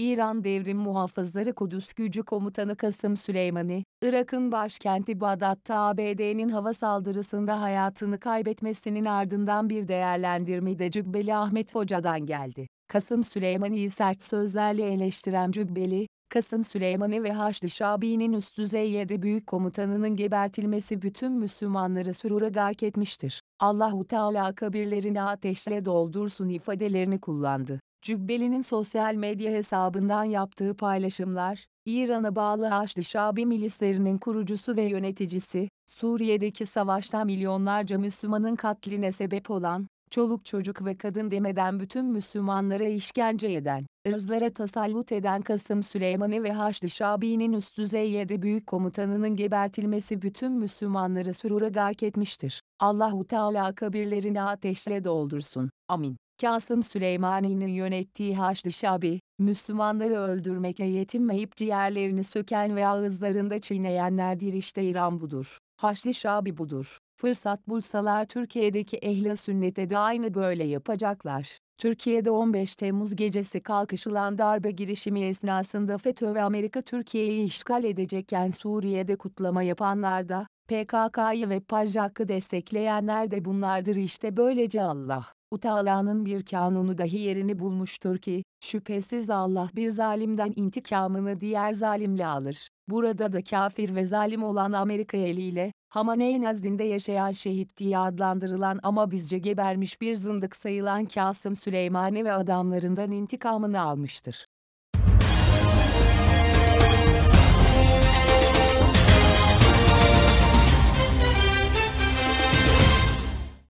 İran Devrim Muhafızları Kudüs Gücü Komutanı Kasım Süleymani, Irak'ın başkenti Bağdat'ta ABD'nin hava saldırısında hayatını kaybetmesinin ardından bir de Cübbeli Ahmet Hoca'dan geldi. Kasım Süleymani'yi sert sözlerle eleştiren Cübbeli, Kasım Süleymani ve Haçlı Şabi'nin üst düzey yedi büyük komutanının gebertilmesi bütün Müslümanları sürura gark etmiştir. Allahu Teala kabirlerini ateşle doldursun ifadelerini kullandı. Cübbeli'nin sosyal medya hesabından yaptığı paylaşımlar, İran'a bağlı Haçlı Şabi milislerinin kurucusu ve yöneticisi, Suriye'deki savaşta milyonlarca Müslümanın katline sebep olan, çoluk çocuk ve kadın demeden bütün Müslümanlara işkence eden, ırzlara tasallut eden Kasım Süleymani ve Haçlı Şabi'nin üst düzeyde büyük komutanının gebertilmesi bütün Müslümanları sürura gark etmiştir. Allahu Teala kabirlerini ateşle doldursun. Amin. Kasım Süleymani'nin yönettiği Haçlı Şabi, Müslümanları öldürmekle yetinmeyip ciğerlerini söken ve ağızlarında çiğneyenlerdir işte İran budur. Haçlı Şabi budur. Fırsat bulsalar Türkiye'deki ehli sünnete de aynı böyle yapacaklar. Türkiye'de 15 Temmuz gecesi kalkışılan darbe girişimi esnasında FETÖ ve Amerika Türkiye'yi işgal edecekken Suriye'de kutlama yapanlar da, PKK'yı ve PAJAK'ı destekleyenler de bunlardır işte böylece Allah, Utaala'nın bir kanunu dahi yerini bulmuştur ki, şüphesiz Allah bir zalimden intikamını diğer zalimle alır. Burada da kafir ve zalim olan Amerika eliyle, Hamane'yi nezdinde yaşayan şehit diye adlandırılan ama bizce gebermiş bir zındık sayılan Kasım Süleymani ve adamlarından intikamını almıştır.